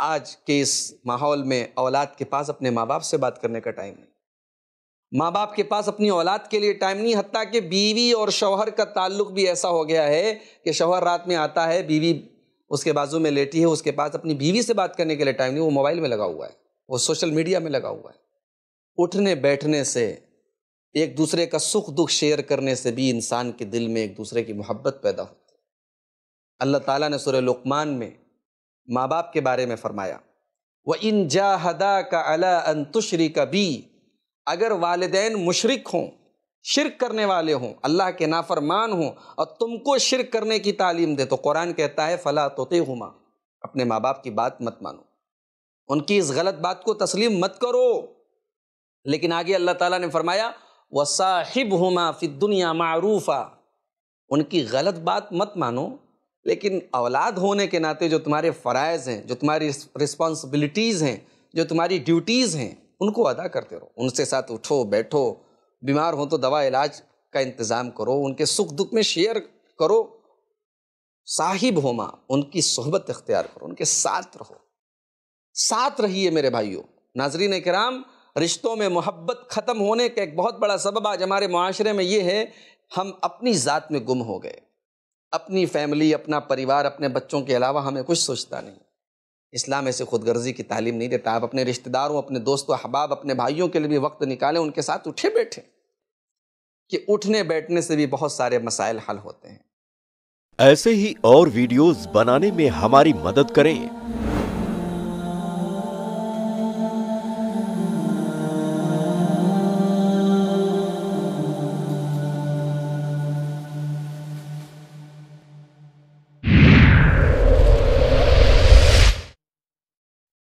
आज के इस माहौल में औलाद के पास अपने माँ बाप से बात करने का टाइम नहीं माँ बाप के पास अपनी औलाद के लिए टाइम नहीं हती कि बीवी और शौहर का ताल्लुक भी ऐसा हो गया है कि शौहर रात में आता है बीवी उसके बाजू में लेटी है उसके पास अपनी बीवी से बात करने के लिए टाइम नहीं वो मोबाइल में लगा हुआ है वो सोशल मीडिया में लगा हुआ है उठने बैठने से एक दूसरे का सुख दुख शेयर करने से भी इंसान के दिल में एक दूसरे की मोहब्बत पैदा होती है अल्लाह ताला ने सुर लुकमान में माँ बाप के बारे में फरमाया व इन जाहदा का अला अंतुशरी का बी अगर वालदेन मुशरक हों शिरक करने वाले हों अल्लाह के नाफरमान हों और तुमको शिरक करने की तालीम दे तो कुरान कहता है फ़ला तोते हुमा अपने माँ बाप की बात मत मानो उनकी इस गलत बात को तस्लीम मत करो लेकिन आगे अल्लाह ताला ने फरमाया व साहिब हम फिर दुनिया मारूफा उनकी गलत बात मत मानो लेकिन औलाद होने के नाते जो तुम्हारे फ़रज़ हैं जो तुम्हारी रिस्पॉन्सिबिलिटीज़ हैं जो तुम्हारी ड्यूटीज़ हैं उनको अदा करते रहो उनके साथ उठो बैठो बीमार हो तो दवा इलाज का इंतज़ाम करो उनके सुख दुख में शेयर करो साहिब हो माँ उनकी सहबत इख्तियार करो उनके साथ रहो साथ रहिए मेरे भाइयों नाजरीन कराम रिश्तों में मोहब्बत ख़त्म होने का एक बहुत बड़ा सबब आज हमारे माशरे में ये है हम अपनी ज़ात में गुम हो गए अपनी फैमिली अपना परिवार अपने बच्चों के अलावा हमें कुछ सोचता नहीं इस्लाम ऐसे खुदगर्जी की तालीम नहीं देता आप अपने रिश्तेदारों अपने दोस्तों अहबाब अपने भाइयों के लिए भी वक्त निकालें उनके साथ उठे बैठे कि उठने बैठने से भी बहुत सारे मसाइल हल होते हैं ऐसे ही और वीडियोस बनाने में हमारी मदद करें